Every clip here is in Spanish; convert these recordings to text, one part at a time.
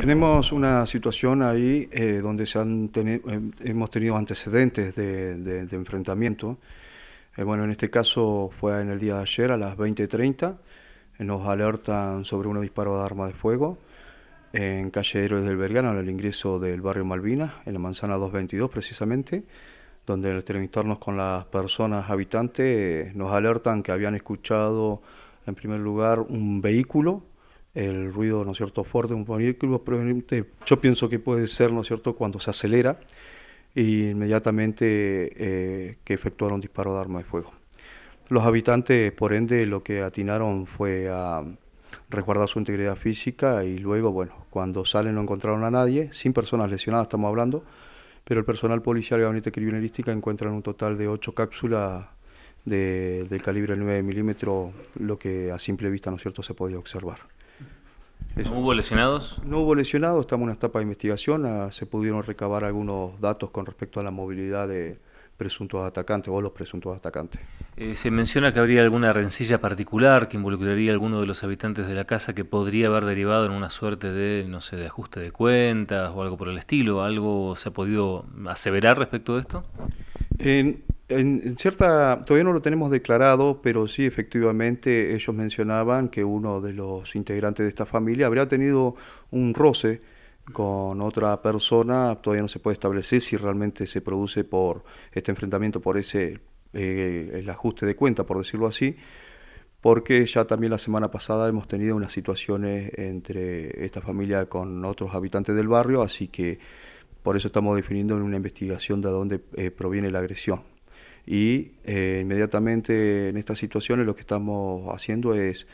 Tenemos una situación ahí eh, donde se han eh, hemos tenido antecedentes de, enfrentamiento. Eh, bueno, en este caso fue en el día de ayer a las 20.30. nos alertan sobre un disparo de arma de fuego en calle Héroes del en el ingreso del barrio Malvinas, en la manzana 222 precisamente, donde al entrevistarnos con las personas habitantes nos alertan que habían escuchado en primer lugar un vehículo el ruido, ¿no es cierto?, fuerte de un vehículo proveniente, yo pienso que puede ser, ¿no es cierto?, cuando se acelera e inmediatamente eh, que efectuaron disparo de arma de fuego. Los habitantes, por ende, lo que atinaron fue a resguardar su integridad física y luego, bueno, cuando salen no encontraron a nadie, sin personas lesionadas estamos hablando, pero el personal policial y gabinete criminalística encuentran un total de ocho cápsulas de, del calibre 9 milímetros, lo que a simple vista, ¿no es cierto?, se podía observar. ¿No hubo lesionados? No hubo lesionados, estamos en una etapa de investigación, ah, se pudieron recabar algunos datos con respecto a la movilidad de presuntos atacantes o los presuntos atacantes. Eh, se menciona que habría alguna rencilla particular que involucraría a alguno de los habitantes de la casa que podría haber derivado en una suerte de, no sé, de ajuste de cuentas o algo por el estilo. ¿Algo se ha podido aseverar respecto de esto? En, cierta, todavía no lo tenemos declarado, pero sí, efectivamente, ellos mencionaban que uno de los integrantes de esta familia habría tenido un roce con otra persona. Todavía no se puede establecer si realmente se produce por este enfrentamiento, por ese eh, el ajuste de cuenta, por decirlo así, porque ya también la semana pasada hemos tenido unas situaciones entre esta familia con otros habitantes del barrio, así que por eso estamos definiendo en una investigación de dónde eh, proviene la agresión y eh, inmediatamente en estas situaciones lo que estamos haciendo es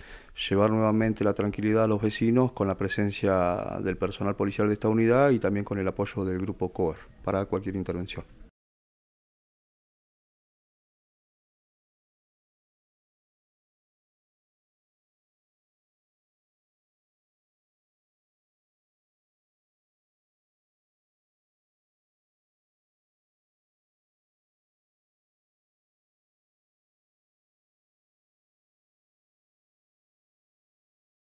llevar nuevamente la tranquilidad a los vecinos con la presencia del personal policial de esta unidad y también con el apoyo del grupo COER para cualquier intervención.